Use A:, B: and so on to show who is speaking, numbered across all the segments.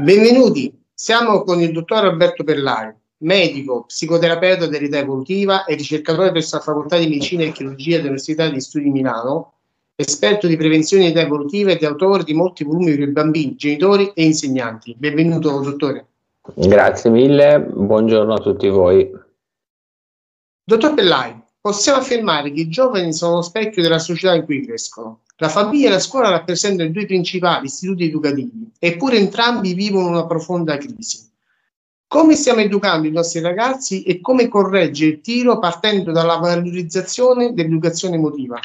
A: Benvenuti, siamo con il dottor Alberto Pellari, medico, psicoterapeuta dell'età evolutiva e ricercatore presso la Facoltà di Medicina e Chirurgia dell'Università di Studi di Milano, esperto di prevenzione di età evolutiva ed autore di molti volumi per bambini, genitori e insegnanti. Benvenuto, dottore.
B: Grazie mille, buongiorno a tutti voi.
A: Dottor Pellai, possiamo affermare che i giovani sono lo specchio della società in cui crescono. La famiglia e la scuola rappresentano i due principali istituti educativi, eppure entrambi vivono una profonda crisi. Come stiamo educando i nostri ragazzi e come correggere il tiro partendo dalla valorizzazione dell'educazione emotiva?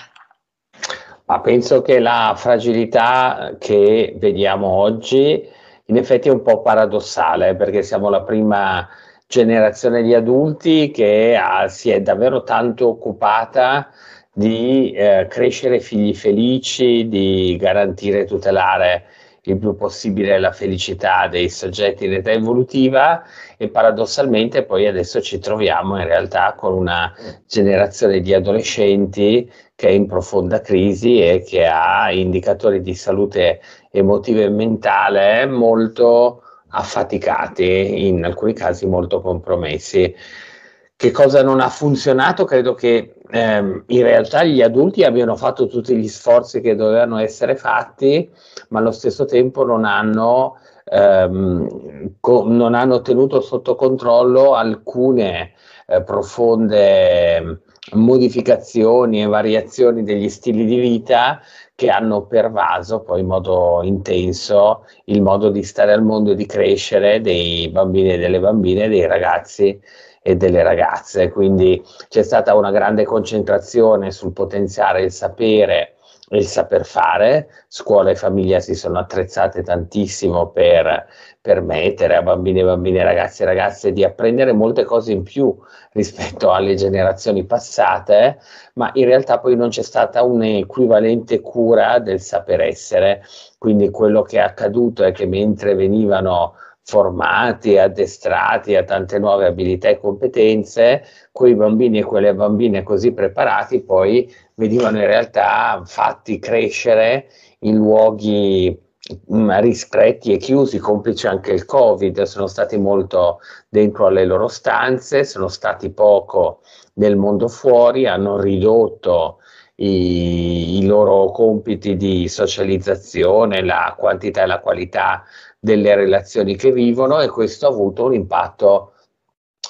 B: Ma penso che la fragilità che vediamo oggi in effetti è un po' paradossale perché siamo la prima generazione di adulti che ha, ah, si è davvero tanto occupata di eh, crescere figli felici, di garantire e tutelare il più possibile la felicità dei soggetti in età evolutiva e paradossalmente poi adesso ci troviamo in realtà con una generazione di adolescenti che è in profonda crisi e che ha indicatori di salute emotiva e mentale molto affaticati, in alcuni casi molto compromessi. Che cosa non ha funzionato? Credo che ehm, in realtà gli adulti abbiano fatto tutti gli sforzi che dovevano essere fatti, ma allo stesso tempo non hanno, ehm, co- non hanno tenuto sotto controllo alcune eh, profonde modificazioni e variazioni degli stili di vita che hanno pervaso poi in modo intenso il modo di stare al mondo e di crescere dei bambini e delle bambine, dei ragazzi e delle ragazze. Quindi c'è stata una grande concentrazione sul potenziare il sapere il saper fare, scuola e famiglia si sono attrezzate tantissimo per permettere a bambini e bambine, ragazzi e ragazze di apprendere molte cose in più rispetto alle generazioni passate, ma in realtà poi non c'è stata un'equivalente cura del saper essere, quindi quello che è accaduto è che mentre venivano formati, addestrati a tante nuove abilità e competenze, quei bambini e quelle bambine così preparati poi venivano in realtà fatti crescere in luoghi mm, ristretti e chiusi, complice anche il Covid, sono stati molto dentro alle loro stanze, sono stati poco nel mondo fuori, hanno ridotto i, i loro compiti di socializzazione, la quantità e la qualità delle relazioni che vivono e questo ha avuto un impatto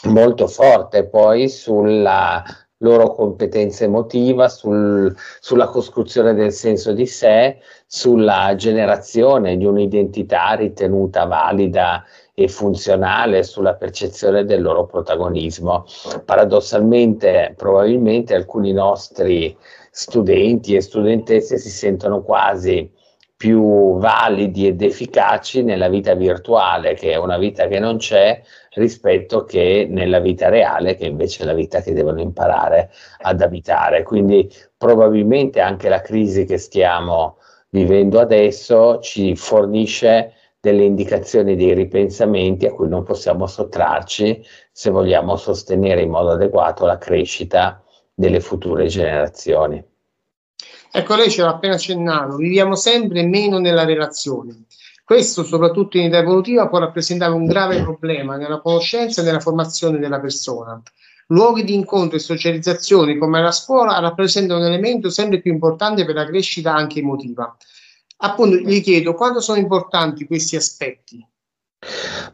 B: molto forte poi sulla loro competenza emotiva, sul, sulla costruzione del senso di sé, sulla generazione di un'identità ritenuta valida e funzionale, sulla percezione del loro protagonismo. Paradossalmente, probabilmente alcuni nostri studenti e studentesse si sentono quasi più validi ed efficaci nella vita virtuale, che è una vita che non c'è, rispetto che nella vita reale, che invece è la vita che devono imparare ad abitare. Quindi probabilmente anche la crisi che stiamo vivendo adesso ci fornisce delle indicazioni, dei ripensamenti a cui non possiamo sottrarci se vogliamo sostenere in modo adeguato la crescita delle future generazioni. Ecco, lei ce
A: l'ha appena accennato, viviamo sempre meno nella relazione. Questo, soprattutto in età evolutiva, può rappresentare un grave problema nella conoscenza e nella formazione della persona. Luoghi di incontro e socializzazione come la scuola rappresentano un elemento sempre più importante per la crescita anche emotiva. Appunto, gli chiedo quanto sono importanti questi aspetti.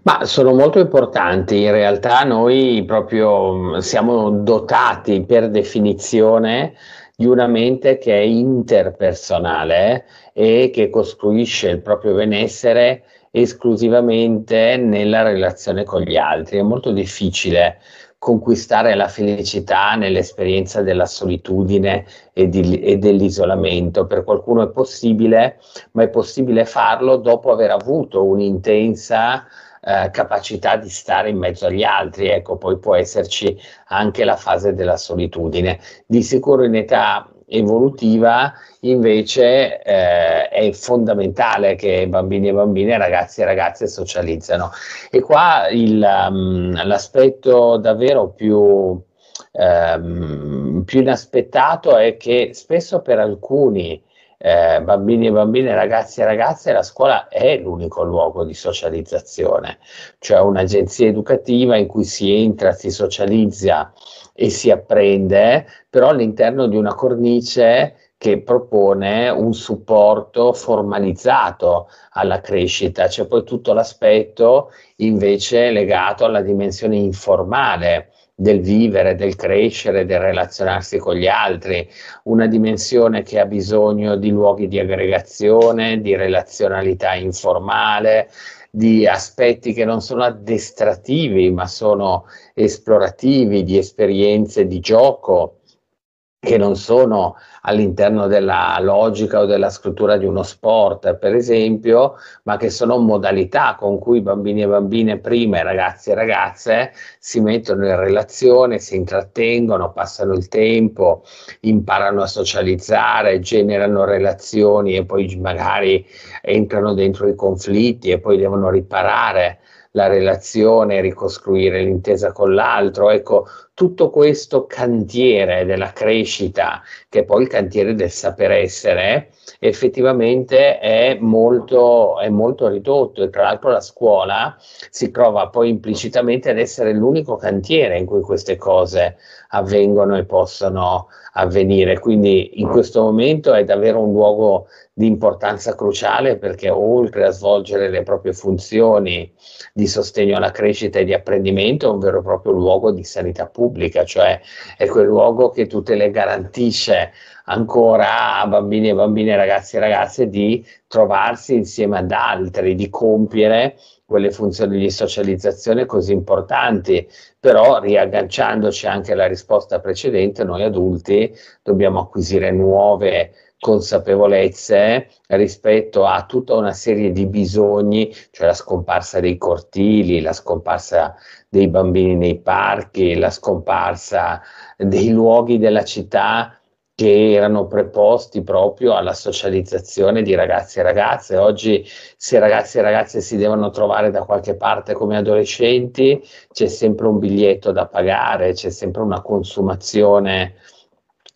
B: Ma sono molto importanti, in realtà noi proprio mm, siamo dotati per definizione di una mente che è interpersonale e che costruisce il proprio benessere esclusivamente nella relazione con gli altri. È molto difficile conquistare la felicità nell'esperienza della solitudine e, di, e, dell'isolamento. Per qualcuno è possibile, ma è possibile farlo dopo aver avuto un'intensa eh, capacità di stare in mezzo agli altri. Ecco, poi può esserci anche la fase della solitudine. Di sicuro in età evolutiva invece eh, è fondamentale che bambini e bambine, ragazzi e ragazze socializzano. E qua il, um, l'aspetto davvero più, um, più inaspettato è che spesso per alcuni eh, bambini e bambine, ragazzi e ragazze, la scuola è l'unico luogo di socializzazione, cioè un'agenzia educativa in cui si entra, si socializza e si apprende, però all'interno di una cornice che propone un supporto formalizzato alla crescita, c'è poi tutto l'aspetto invece legato alla dimensione informale del vivere, del crescere, del relazionarsi con gli altri, una dimensione che ha bisogno di luoghi di aggregazione, di relazionalità informale, di aspetti che non sono addestrativi ma sono esplorativi, di esperienze di gioco che non sono all'interno della logica o della struttura di uno sport, per esempio, ma che sono modalità con cui bambini e bambine prima e ragazzi e ragazze si mettono in relazione, si intrattengono, passano il tempo, imparano a socializzare, generano relazioni e poi magari entrano dentro i conflitti e poi devono riparare la relazione, ricostruire l'intesa con l'altro. Ecco, tutto questo cantiere della crescita, che è poi il cantiere del saper essere, effettivamente è molto, è molto ridotto e tra l'altro la scuola si trova poi implicitamente ad essere l'unico cantiere in cui queste cose avvengono e possono avvenire. Quindi in questo momento è davvero un luogo di importanza cruciale perché oltre a svolgere le proprie funzioni di sostegno alla crescita e di apprendimento, è un vero e proprio luogo di sanità pubblica pubblica, cioè è quel luogo che tutele garantisce ancora a bambini e bambine, ragazzi e ragazze di trovarsi insieme ad altri, di compiere quelle funzioni di socializzazione così importanti, però riagganciandoci anche alla risposta precedente, noi adulti dobbiamo acquisire nuove consapevolezze rispetto a tutta una serie di bisogni, cioè la scomparsa dei cortili, la scomparsa dei bambini nei parchi, la scomparsa dei luoghi della città che erano preposti proprio alla socializzazione di ragazzi e ragazze. Oggi se ragazzi e ragazze si devono trovare da qualche parte come adolescenti, c'è sempre un biglietto da pagare, c'è sempre una consumazione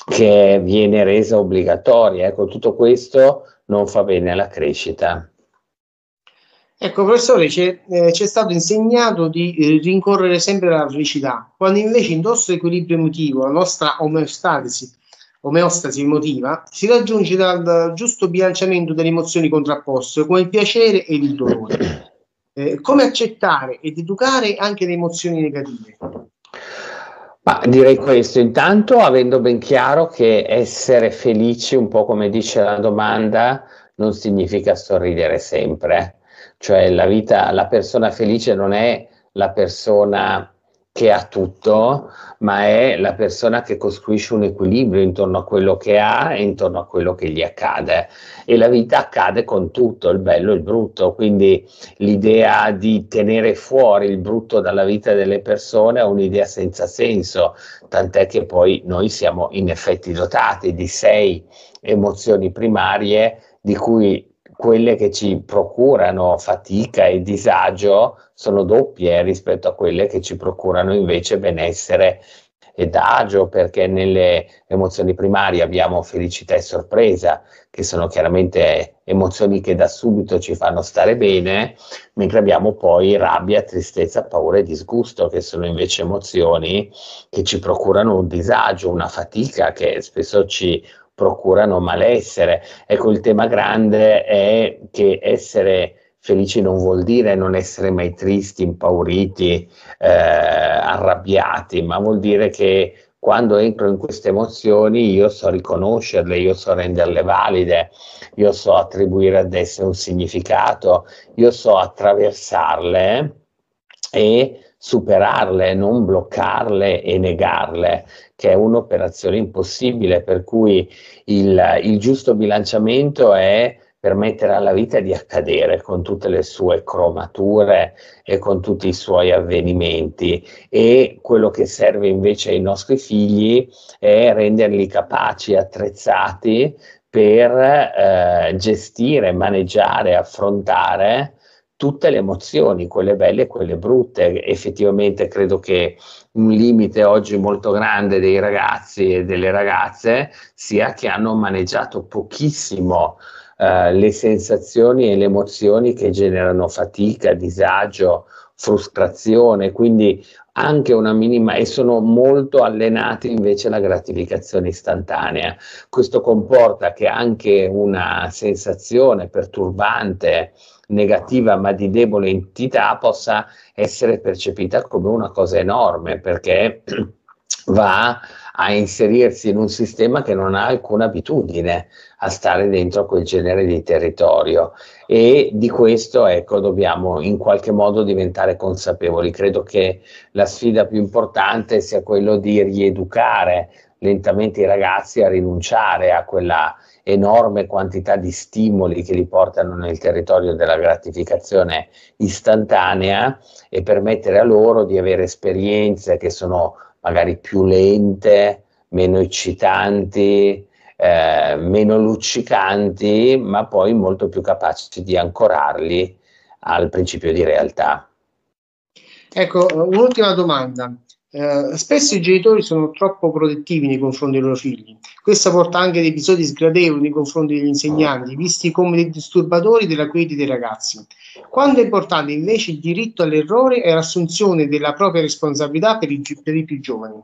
B: che viene resa obbligatoria. Ecco, tutto questo non fa bene alla crescita.
A: Ecco, professore, ci eh, c'è stato insegnato di eh, rincorrere sempre alla felicità, quando invece il nostro equilibrio emotivo, la nostra omeostasi, omeostasi emotiva, si raggiunge dal giusto bilanciamento delle emozioni contrapposte, come il piacere e il dolore. Eh, come accettare ed educare anche le emozioni negative?
B: Ma direi questo, intanto avendo ben chiaro che essere felici, un po' come dice la domanda, non significa sorridere sempre. Eh. Cioè la vita, la persona felice non è la persona che ha tutto, ma è la persona che costruisce un equilibrio intorno a quello che ha e intorno a quello che gli accade. E la vita accade con tutto, il bello e il brutto, quindi l'idea di tenere fuori il brutto dalla vita delle persone è un'idea senza senso, tant'è che poi noi siamo in effetti dotati di sei emozioni primarie di cui quelle che ci procurano fatica e disagio sono doppie eh, rispetto a quelle che ci procurano invece benessere ed agio, perché nelle emozioni primarie abbiamo felicità e sorpresa, che sono chiaramente emozioni che da subito ci fanno stare bene, mentre abbiamo poi rabbia, tristezza, paura e disgusto, che sono invece emozioni che ci procurano un disagio, una fatica che spesso ci procurano malessere. Ecco, il tema grande è che essere felici non vuol dire non essere mai tristi, impauriti, eh, arrabbiati, ma vuol dire che quando entro in queste emozioni io so riconoscerle, io so renderle valide, io so attribuire ad esse un significato, io so attraversarle e superarle, non bloccarle e negarle, che è un'operazione impossibile, per cui il, il giusto bilanciamento è permettere alla vita di accadere con tutte le sue cromature e con tutti i suoi avvenimenti e quello che serve invece ai nostri figli è renderli capaci, attrezzati per eh, gestire, maneggiare, affrontare tutte le emozioni, quelle belle e quelle brutte. Effettivamente credo che un limite oggi molto grande dei ragazzi e delle ragazze sia che hanno maneggiato pochissimo eh, le sensazioni e le emozioni che generano fatica, disagio, frustrazione, quindi anche una minima e sono molto allenati invece alla gratificazione istantanea. Questo comporta che anche una sensazione perturbante negativa ma di debole entità possa essere percepita come una cosa enorme perché va a inserirsi in un sistema che non ha alcuna abitudine a stare dentro quel genere di territorio e di questo ecco dobbiamo in qualche modo diventare consapevoli. Credo che la sfida più importante sia quello di rieducare lentamente i ragazzi a rinunciare a quella enorme quantità di stimoli che li portano nel territorio della gratificazione istantanea e permettere a loro di avere esperienze che sono magari più lente, meno eccitanti, eh, meno luccicanti, ma poi molto più capaci di ancorarli al principio di realtà.
A: Ecco, un'ultima domanda. Eh, spesso i genitori sono troppo protettivi nei confronti dei loro figli. Questo porta anche ad episodi sgradevoli nei confronti degli insegnanti, visti come dei disturbatori della quiete dei ragazzi. Quanto è importante invece il diritto all'errore e l'assunzione della propria responsabilità per i, per i più giovani?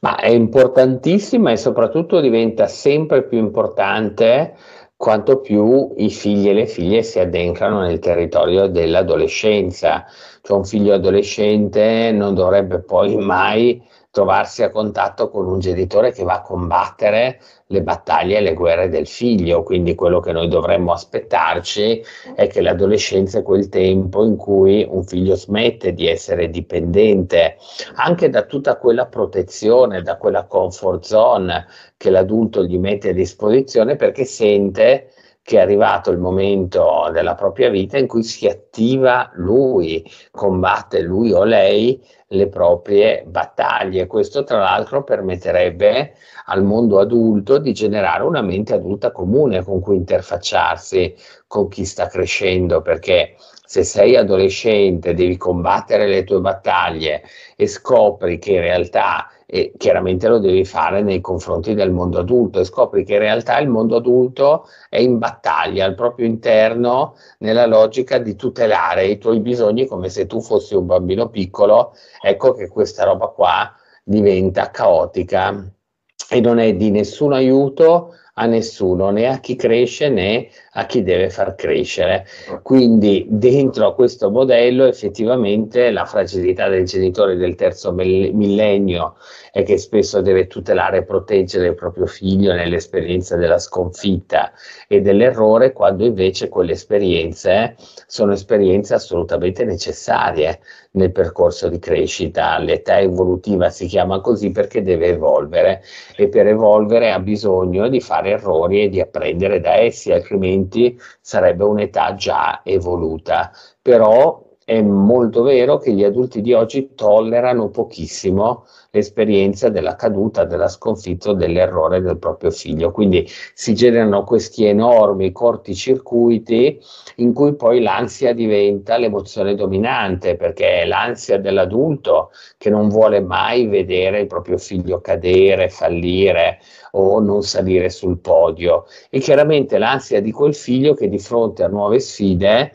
B: Ma è importantissima e soprattutto diventa sempre più importante quanto più i figli e le figlie si addentrano nel territorio dell'adolescenza cioè un figlio adolescente non dovrebbe poi mai trovarsi a contatto con un genitore che va a combattere le battaglie e le guerre del figlio, quindi quello che noi dovremmo aspettarci è che l'adolescenza è quel tempo in cui un figlio smette di essere dipendente anche da tutta quella protezione, da quella comfort zone che l'adulto gli mette a disposizione perché sente che è arrivato il momento della propria vita in cui si attiva lui, combatte lui o lei le proprie battaglie. Questo tra l'altro permetterebbe al mondo adulto di generare una mente adulta comune con cui interfacciarsi con chi sta crescendo, perché se sei adolescente devi combattere le tue battaglie e scopri che in realtà e chiaramente lo devi fare nei confronti del mondo adulto e scopri che in realtà il mondo adulto è in battaglia al proprio interno nella logica di tutelare i tuoi bisogni come se tu fossi un bambino piccolo, ecco che questa roba qua diventa caotica e non è di nessun aiuto a nessuno, né a chi cresce né a chi deve far crescere. Ah. Quindi dentro a questo modello effettivamente la fragilità del genitore del terzo millennio è che spesso deve tutelare e proteggere il proprio figlio nell'esperienza della sconfitta e dell'errore, quando invece quelle esperienze sono esperienze assolutamente necessarie nel percorso di crescita. L'età evolutiva si chiama così perché deve evolvere e per evolvere ha bisogno di fare fare errori e di apprendere da essi, altrimenti sarebbe un'età già evoluta. Però è molto vero che gli adulti di oggi tollerano pochissimo l'esperienza della caduta, della sconfitta dell'errore del proprio figlio. Quindi si generano questi enormi corticircuiti in cui poi l'ansia diventa l'emozione dominante, perché è l'ansia dell'adulto che non vuole mai vedere il proprio figlio cadere, fallire o non salire sul podio. E chiaramente l'ansia di quel figlio che di fronte a nuove sfide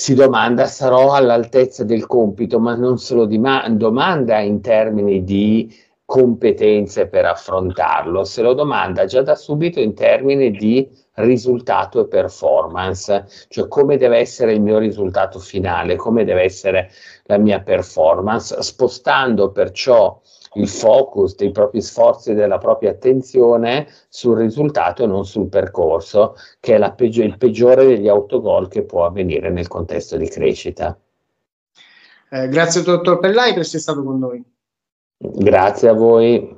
B: si domanda sarò all'altezza del compito, ma non se lo domanda in termini di competenze per affrontarlo, se lo domanda già da subito in termini di risultato e performance, cioè come deve essere il mio risultato finale, come deve essere la mia performance, spostando perciò il focus dei propri sforzi e della propria attenzione sul risultato e non sul percorso, che è peggio- il peggiore degli autogol che può avvenire nel contesto di crescita.
A: Eh, grazie dottor Pellai per essere stato con noi.
B: Grazie a
A: voi.